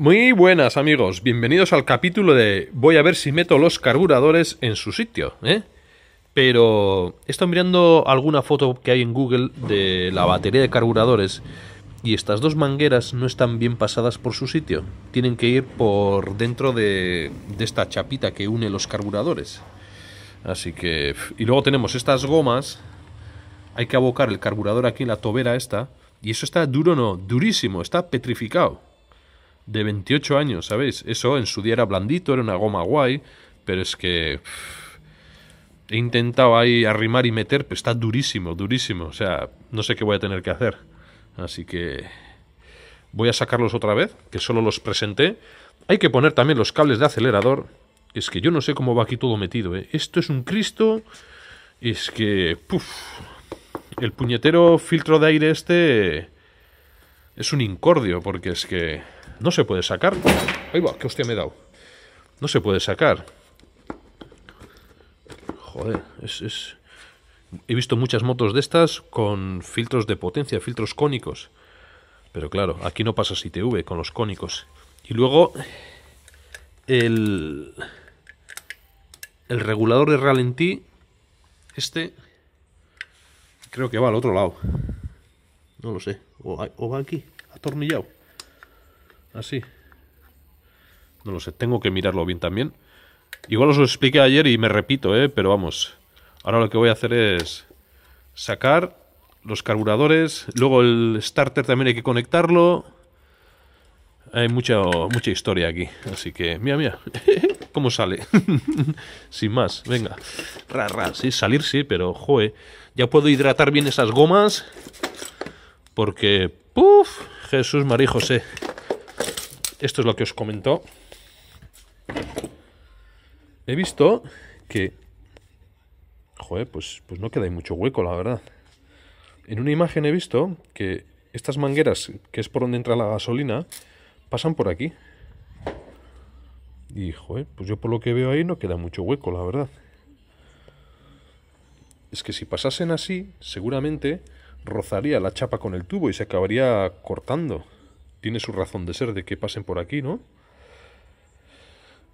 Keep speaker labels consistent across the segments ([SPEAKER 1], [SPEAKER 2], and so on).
[SPEAKER 1] Muy buenas amigos, bienvenidos al capítulo de voy a ver si meto los carburadores en su sitio, ¿eh? Pero he estado mirando alguna foto que hay en Google de la batería de carburadores y estas dos mangueras no están bien pasadas por su sitio. Tienen que ir por dentro de, de esta chapita que une los carburadores. Así que... Y luego tenemos estas gomas. Hay que abocar el carburador aquí en la tobera esta. Y eso está duro, no, durísimo, está petrificado de 28 años, ¿sabéis? Eso en su día era blandito, era una goma guay, pero es que he intentado ahí arrimar y meter, pero está durísimo, durísimo. O sea, no sé qué voy a tener que hacer. Así que voy a sacarlos otra vez, que solo los presenté. Hay que poner también los cables de acelerador. Es que yo no sé cómo va aquí todo metido, ¿eh? Esto es un Cristo. Es que... el puñetero filtro de aire este es un incordio, porque es que... No se puede sacar. Ahí va, que hostia me he dado. No se puede sacar. Joder, es, He visto muchas motos de estas con filtros de potencia, filtros cónicos. Pero claro, aquí no pasa te ITV con los cónicos. Y luego el, el regulador de ralentí, este, creo que va al otro lado. No lo sé. o va aquí, atornillado. Así. Ah, no lo sé, tengo que mirarlo bien también. Igual os lo expliqué ayer y me repito, ¿eh? Pero vamos, ahora lo que voy a hacer es sacar los carburadores. Luego el starter también hay que conectarlo. Hay mucha, mucha historia aquí. Así que, mira, mira. ¿Cómo sale? Sin más, venga. Ra, ra, sí, salir sí, pero joe. Ya puedo hidratar bien esas gomas. Porque, ¡puf! Jesús, María José esto es lo que os comentó. He visto que... Joder, pues, pues no queda ahí mucho hueco, la verdad. En una imagen he visto que estas mangueras, que es por donde entra la gasolina, pasan por aquí. Y, joder, pues yo por lo que veo ahí no queda mucho hueco, la verdad. Es que si pasasen así, seguramente rozaría la chapa con el tubo y se acabaría cortando tiene su razón de ser de que pasen por aquí, ¿no?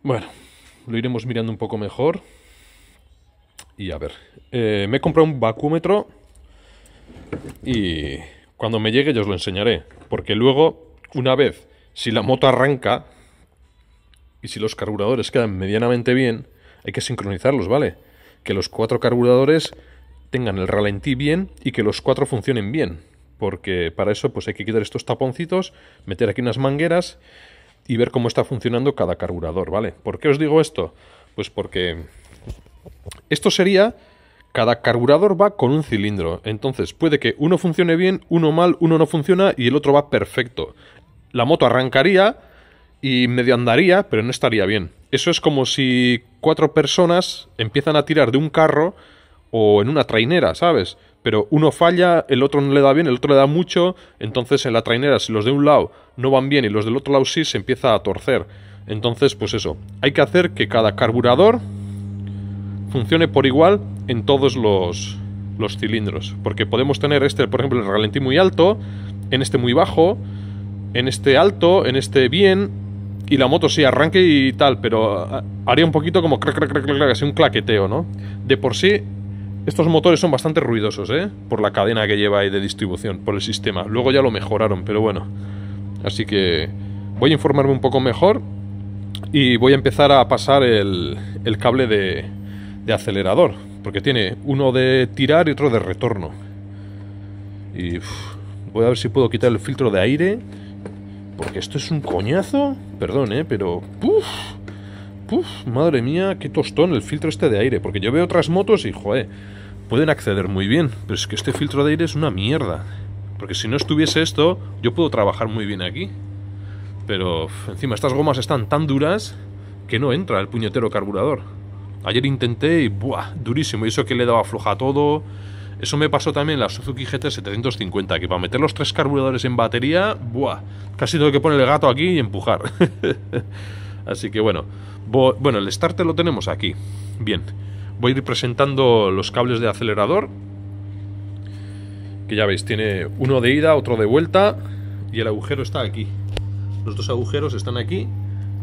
[SPEAKER 1] Bueno, lo iremos mirando un poco mejor. Y a ver, eh, me he comprado un vacúmetro y cuando me llegue yo os lo enseñaré. Porque luego, una vez, si la moto arranca y si los carburadores quedan medianamente bien, hay que sincronizarlos, ¿vale? Que los cuatro carburadores tengan el ralentí bien y que los cuatro funcionen bien porque para eso pues hay que quitar estos taponcitos, meter aquí unas mangueras y ver cómo está funcionando cada carburador, ¿vale? ¿Por qué os digo esto? Pues porque esto sería cada carburador va con un cilindro, entonces puede que uno funcione bien, uno mal, uno no funciona y el otro va perfecto. La moto arrancaría y medio andaría, pero no estaría bien. Eso es como si cuatro personas empiezan a tirar de un carro o en una trainera, ¿sabes? pero uno falla, el otro no le da bien, el otro le da mucho, entonces en la trainera si los de un lado no van bien y los del otro lado sí, se empieza a torcer. Entonces, pues eso, hay que hacer que cada carburador funcione por igual en todos los, los cilindros, porque podemos tener este, por ejemplo, el ralentí muy alto, en este muy bajo, en este alto, en este bien, y la moto sí arranque y tal, pero ah, haría un poquito como crac, crac, crac, crac, así un claqueteo, ¿no? De por sí, estos motores son bastante ruidosos, ¿eh? Por la cadena que lleva ahí de distribución, por el sistema. Luego ya lo mejoraron, pero bueno. Así que voy a informarme un poco mejor y voy a empezar a pasar el, cable de, acelerador, porque tiene uno de tirar y otro de retorno. Y voy a ver si puedo quitar el filtro de aire, porque esto es un coñazo. Perdón, ¿eh? Pero madre mía, qué tostón el filtro este de aire, porque yo veo otras motos y, joder, pueden acceder muy bien, pero es que este filtro de aire es una mierda. Porque si no estuviese esto, yo puedo trabajar muy bien aquí. Pero encima estas gomas están tan duras que no entra el puñetero carburador. Ayer intenté y, buah, durísimo, y eso que le daba floja a todo. Eso me pasó también en la Suzuki GT750, que para meter los tres carburadores en batería, buah, casi tengo que poner el gato aquí y empujar. Así que bueno, bueno, el starter lo tenemos aquí. Bien, voy a ir presentando los cables de acelerador. Que ya veis, tiene uno de ida, otro de vuelta y el agujero está aquí. Los dos agujeros están aquí.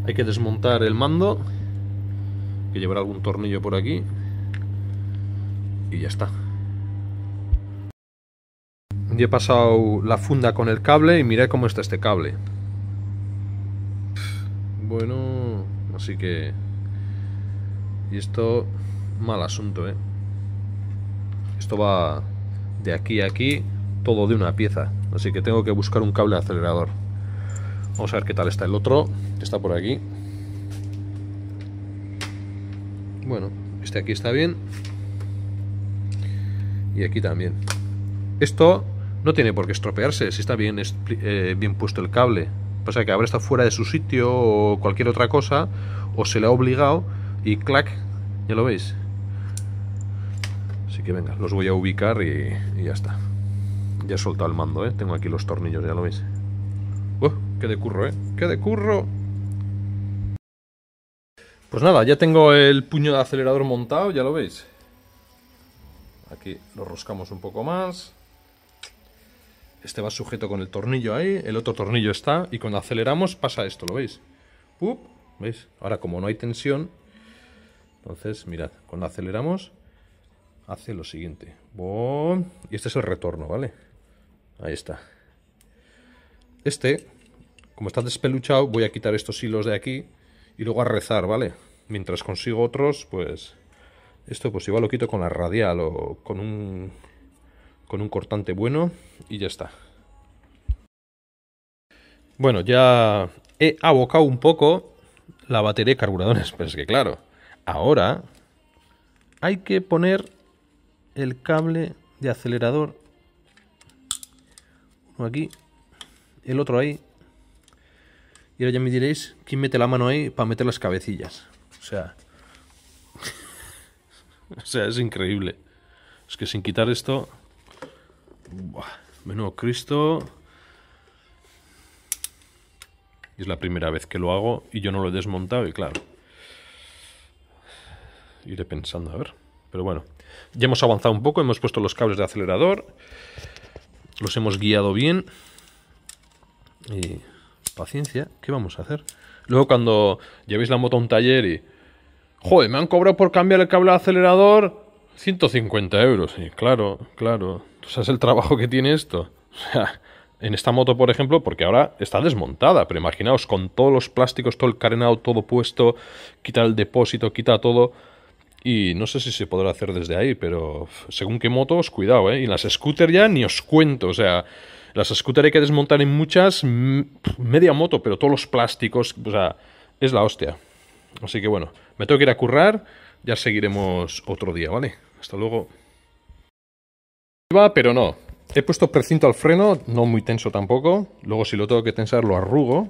[SPEAKER 1] Hay que desmontar el mando, que llevará algún tornillo por aquí. Y ya está. Yo he pasado la funda con el cable y miré cómo está este cable. Bueno, Así que... Y esto... Mal asunto, ¿eh? Esto va de aquí a aquí, todo de una pieza. Así que tengo que buscar un cable acelerador. Vamos a ver qué tal está el otro. Está por aquí. Bueno, este aquí está bien. Y aquí también. Esto no tiene por qué estropearse si está bien, eh, bien puesto el cable. Pasa que habrá estado fuera de su sitio o cualquier otra cosa, o se le ha obligado y clac, ya lo veis. Así que venga, los voy a ubicar y, ya está. Ya he soltado el mando, ¿eh? Tengo aquí los tornillos, ya lo veis. ¡Uh! ¡Qué de curro, eh! ¡Qué de curro! Pues nada, ya tengo el puño de acelerador montado, ya lo veis. Aquí lo roscamos un poco más. Este va sujeto con el tornillo ahí, el otro tornillo está, y cuando aceleramos pasa esto, ¿lo veis? ¿Veis? Ahora, como no hay tensión, entonces, mirad, cuando aceleramos, hace lo siguiente. Y este es el retorno, ¿vale? Ahí está. Este, como está despeluchado, voy a quitar estos hilos de aquí y luego a rezar, ¿vale? Mientras consigo otros, pues... Esto pues igual lo quito con la radial o con un con un cortante bueno y ya está. Bueno, ya he abocado un poco la batería de carburadores, pero es que claro, ahora hay que poner el cable de acelerador. Uno aquí, el otro ahí. Y ahora ya me diréis quién mete la mano ahí para meter las cabecillas. O sea, o sea, es increíble. Es que sin quitar esto menudo Cristo. Es la primera vez que lo hago y yo no lo he desmontado y claro. Iré pensando, a ver. Pero bueno, ya hemos avanzado un poco, hemos puesto los cables de acelerador. Los hemos guiado bien. Y paciencia, ¿qué vamos a hacer? Luego cuando llevéis la moto a un taller y... Joder, me han cobrado por cambiar el cable de acelerador 150 euros, sí, claro, claro. ¿Tú sabes el trabajo que tiene esto? O sea, en esta moto, por ejemplo, porque ahora está desmontada, pero imaginaos, con todos los plásticos, todo el carenado, todo puesto, quita el depósito, quita todo. Y no sé si se podrá hacer desde ahí, pero según qué motos, cuidado, ¿eh? Y las scooters ya ni os cuento, o sea, las scooters hay que desmontar en muchas, media moto, pero todos los plásticos, o sea, es la hostia. Así que bueno, me tengo que ir a currar ya seguiremos otro día, ¿vale? Hasta luego. Va, pero no. He puesto precinto al freno, no muy tenso tampoco. Luego si lo tengo que tensar lo arrugo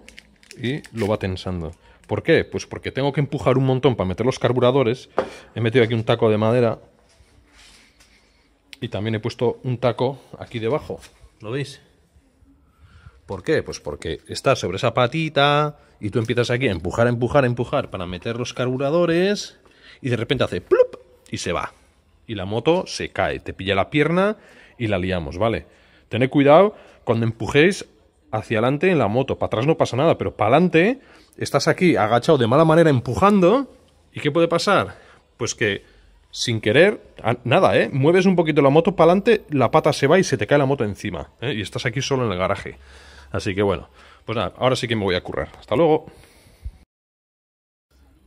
[SPEAKER 1] y lo va tensando. ¿Por qué? Pues porque tengo que empujar un montón para meter los carburadores. He metido aquí un taco de madera. Y también he puesto un taco aquí debajo. ¿Lo veis? ¿Por qué? Pues porque está sobre esa patita y tú empiezas aquí a empujar, empujar, empujar para meter los carburadores y de repente hace plup y se va. Y la moto se cae, te pilla la pierna y la liamos, ¿vale? Tened cuidado cuando empujéis hacia adelante en la moto. Para atrás no pasa nada, pero para adelante estás aquí agachado de mala manera empujando. ¿Y qué puede pasar? Pues que sin querer, nada, ¿eh? Mueves un poquito la moto para adelante, la pata se va y se te cae la moto encima. ¿eh? Y estás aquí solo en el garaje. Así que bueno, pues nada, ahora sí que me voy a currar. Hasta luego.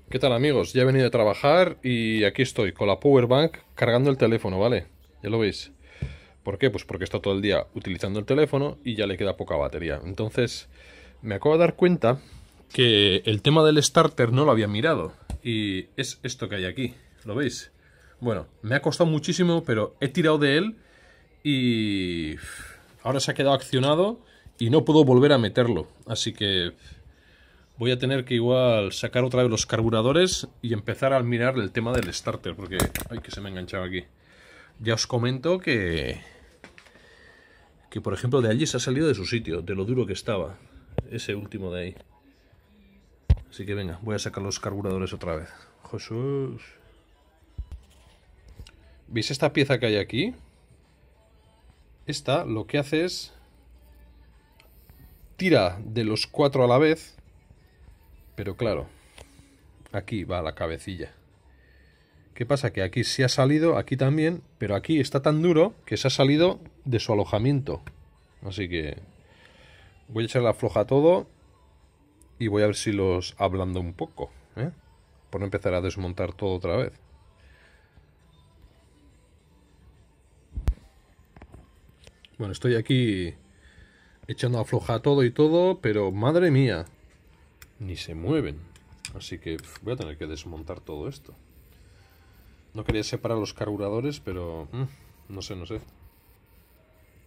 [SPEAKER 1] ¿Qué tal amigos? Ya he venido a trabajar y aquí estoy con la power bank cargando el teléfono, ¿vale? Ya lo veis. ¿Por qué? Pues porque está todo el día utilizando el teléfono y ya le queda poca batería. Entonces, me acabo de dar cuenta que el tema del starter no lo había mirado. Y es esto que hay aquí, ¿lo veis? Bueno, me ha costado muchísimo, pero he tirado de él y ahora se ha quedado accionado y no puedo volver a meterlo. Así que voy a tener que igual sacar otra vez los carburadores y empezar a mirar el tema del starter, porque ay que se me ha enganchado aquí. Ya os comento que que por ejemplo de allí se ha salido de su sitio, de lo duro que estaba ese último de ahí. Así que venga, voy a sacar los carburadores otra vez. Jesús. ¿Veis esta pieza que hay aquí? Esta lo que hace es tira de los cuatro a la vez pero claro, aquí va la cabecilla. ¿Qué pasa? Que aquí se ha salido, aquí también, pero aquí está tan duro que se ha salido de su alojamiento. Así que voy a echar la floja todo y voy a ver si los ablando un poco, ¿eh? Por no empezar a desmontar todo otra vez. Bueno, estoy aquí echando afloja floja todo y todo, pero madre mía, ni se mueven. Así que voy a tener que desmontar todo esto. No quería separar los carburadores, pero... Mm, no sé, no sé.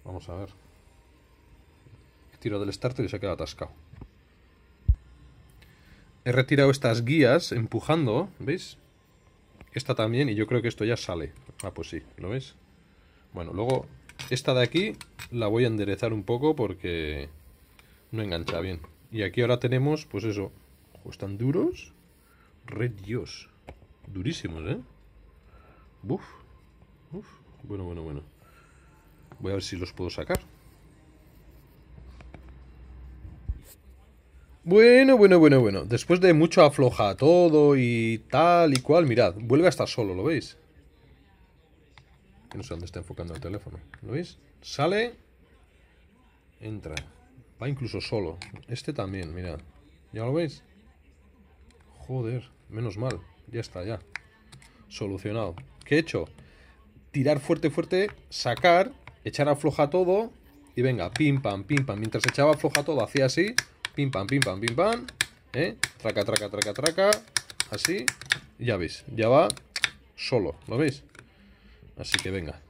[SPEAKER 1] Vamos a ver. Tiro del starter y se queda atascado. He retirado estas guías empujando, ¿veis? Esta también, y yo creo que esto ya sale. Ah, pues sí, ¿lo veis? Bueno, luego esta de aquí la voy a enderezar un poco porque no engancha bien. Y aquí ahora tenemos, pues eso. Están duros. Red Dios. Durísimos, ¿eh? Buf. Uf. Bueno, bueno, bueno. Voy a ver si los puedo sacar. Bueno, bueno, bueno, bueno. Después de mucho afloja todo y tal y cual, mirad, vuelve a estar solo, ¿lo veis? No sé dónde está enfocando el teléfono. ¿Lo veis? Sale. Entra. Va incluso solo. Este también, mira ¿Ya lo veis? Joder, menos mal. Ya está, ya. Solucionado. ¿Qué he hecho? Tirar fuerte, fuerte, sacar, echar afloja todo y venga, pim, pam, pim, pam. Mientras echaba afloja todo, hacía así. Pim, pam, pim, pam, pim, pam. ¿Eh? Traca, traca, traca, traca. Así. ya veis, ya va solo. ¿Lo veis? Así que venga.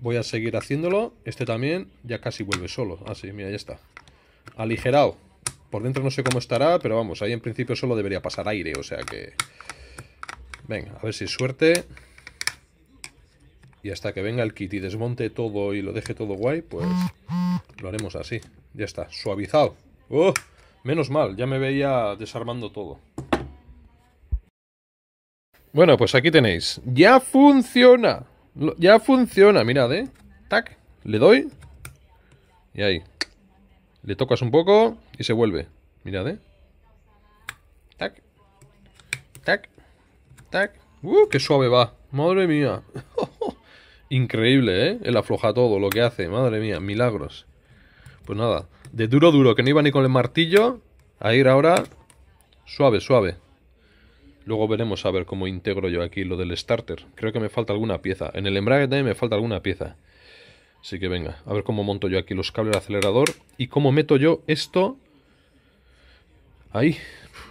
[SPEAKER 1] Voy a seguir haciéndolo. Este también ya casi vuelve solo. Así, ah, mira, ya está aligerado. Por dentro no sé cómo estará, pero vamos, ahí en principio solo debería pasar aire, o sea que... Venga, a ver si suerte. Y hasta que venga el kit y desmonte todo y lo deje todo guay, pues lo haremos así. Ya está, suavizado. ¡Oh! Menos mal, ya me veía desarmando todo. Bueno, pues aquí tenéis. ¡Ya funciona! Ya funciona, mirad, ¿eh? Tac, le doy. Y ahí, le tocas un poco y se vuelve. Mirad, ¿eh? Tac. Tac. Tac. ¡Uh, qué suave va! ¡Madre mía! Increíble, ¿eh? Él afloja todo lo que hace. Madre mía, milagros. Pues nada, de duro duro, que no iba ni con el martillo, a ir ahora suave, suave. Luego veremos a ver cómo integro yo aquí lo del starter. Creo que me falta alguna pieza. En el embrague también me falta alguna pieza. Así que venga, a ver cómo monto yo aquí los cables del acelerador y cómo meto yo esto ahí.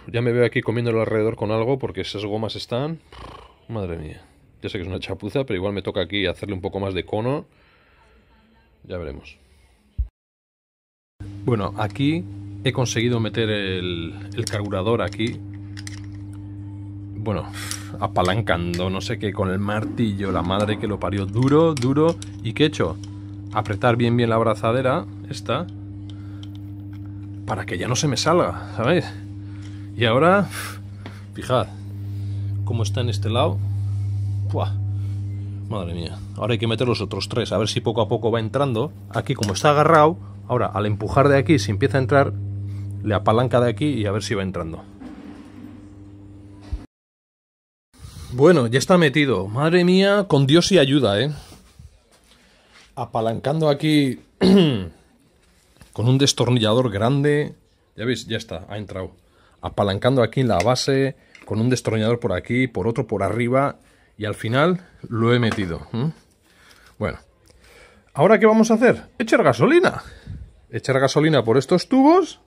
[SPEAKER 1] Ya me veo aquí comiéndolo alrededor con algo porque esas gomas están... Madre mía. Ya sé que es una chapuza, pero igual me toca aquí hacerle un poco más de cono. Ya veremos. Bueno, aquí he conseguido meter el, el carburador aquí. Bueno, apalancando, no sé qué, con el martillo, la madre que lo parió duro, duro. ¿Y qué he hecho? apretar bien bien la abrazadera, esta, para que ya no se me salga, ¿sabéis? Y ahora, fijad, cómo está en este lado. Madre mía. Ahora hay que meter los otros tres, a ver si poco a poco va entrando. Aquí como está agarrado, ahora al empujar de aquí, si empieza a entrar, le apalanca de aquí y a ver si va entrando. Bueno, ya está metido. Madre mía, con Dios y ayuda, ¿eh? apalancando aquí con un destornillador grande. Ya veis, ya está, ha entrado. Apalancando aquí en la base, con un destornillador por aquí, por otro por arriba. Y al final lo he metido. Bueno, ¿ahora qué vamos a hacer? Echar gasolina. Echar gasolina por estos tubos.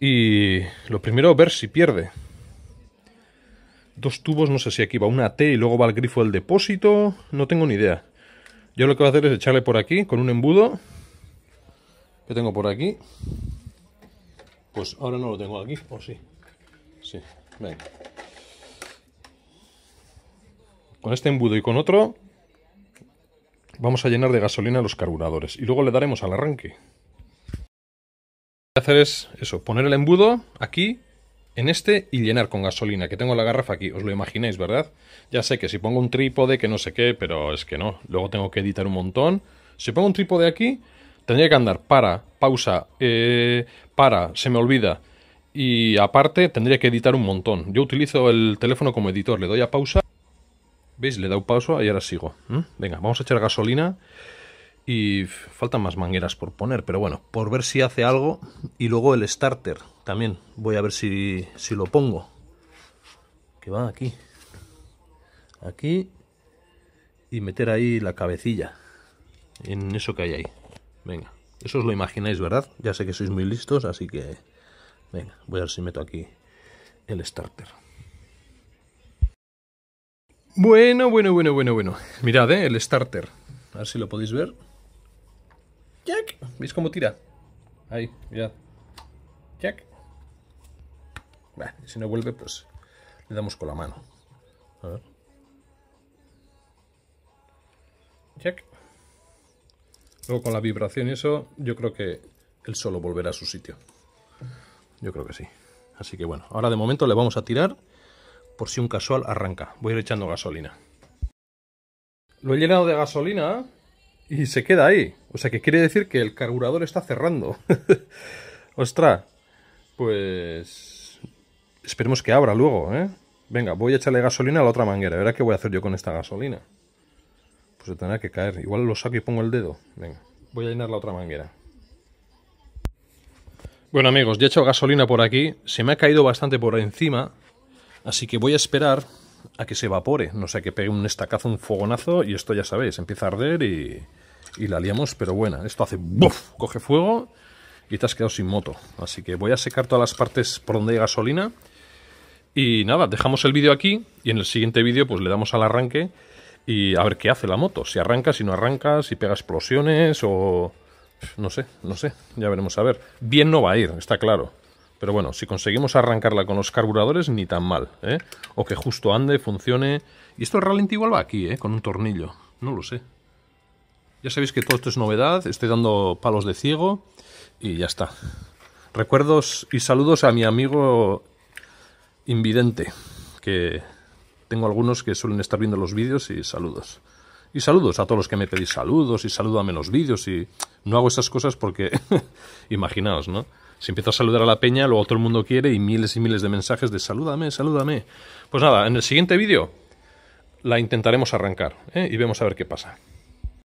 [SPEAKER 1] Y lo primero, ver si pierde. Dos tubos, no sé si aquí va una T y luego va el grifo del depósito. No tengo ni idea. Yo lo que voy a hacer es echarle por aquí con un embudo que tengo por aquí. Pues ahora no lo tengo aquí, o oh, sí. Sí, venga. Con este embudo y con otro vamos a llenar de gasolina los carburadores y luego le daremos al arranque. Lo que voy a hacer es eso, poner el embudo aquí en este y llenar con gasolina, que tengo la garrafa aquí, os lo imagináis, ¿verdad? Ya sé que si pongo un trípode, que no sé qué, pero es que no, luego tengo que editar un montón. Si pongo un trípode aquí, tendría que andar para, pausa, eh, para, se me olvida. Y aparte tendría que editar un montón. Yo utilizo el teléfono como editor, le doy a pausa. ¿Veis? Le he dado pausa y ahora sigo. Venga, vamos a echar gasolina. Y faltan más mangueras por poner, pero bueno, por ver si hace algo. Y luego el starter también. Voy a ver si, lo pongo. Que va aquí. Aquí. Y meter ahí la cabecilla. En eso que hay ahí. Venga. Eso os lo imagináis, ¿verdad? Ya sé que sois muy listos, así que... Venga, voy a ver si meto aquí el starter. Bueno, bueno, bueno, bueno, bueno. Mirad, ¿eh? El starter. A ver si lo podéis ver. Jack. ¿Veis cómo tira? Ahí, mirad. Jack. Bah, si no vuelve, pues le damos con la mano. A ver. Jack. Luego con la vibración y eso, yo creo que él solo volverá a su sitio. Yo creo que sí. Así que bueno, ahora de momento le vamos a tirar por si un casual arranca. Voy a ir echando gasolina. Lo he llenado de gasolina y se queda ahí. O sea que quiere decir que el carburador está cerrando. Ostra, pues esperemos que abra luego, ¿eh? Venga, voy a echarle gasolina a la otra manguera. Verá qué voy a hacer yo con esta gasolina. Pues se tendrá que caer. Igual lo saco y pongo el dedo. Venga, voy a llenar la otra manguera. Bueno amigos, ya he echado gasolina por aquí. Se me ha caído bastante por encima. Así que voy a esperar a que se evapore, no sea que pegue un estacazo, un fogonazo y esto ya sabéis, empieza a arder y, y la liamos, pero bueno, esto hace ¡buf! coge fuego y te has quedado sin moto. Así que voy a secar todas las partes por donde hay gasolina y nada, dejamos el vídeo aquí y en el siguiente vídeo pues le damos al arranque y a ver qué hace la moto, si arranca, si no arranca, si pega explosiones o... no sé, no sé, ya veremos a ver. Bien no va a ir, está claro. Pero bueno, si conseguimos arrancarla con los carburadores, ni tan mal, ¿eh? O que justo ande, funcione... Y esto es ralentí igual va aquí, ¿eh? Con un tornillo. No lo sé. Ya sabéis que todo esto es novedad. Estoy dando palos de ciego. Y ya está. Recuerdos y saludos a mi amigo invidente. Que tengo algunos que suelen estar viendo los vídeos y saludos. Y saludos a todos los que me pedís saludos y saludame los vídeos y no hago esas cosas porque, imaginaos, ¿no? Si empieza a saludar a la peña, luego todo el mundo quiere y miles y miles de mensajes de salúdame, salúdame. Pues nada, en el siguiente vídeo la intentaremos arrancar ¿eh? y vemos a ver qué pasa.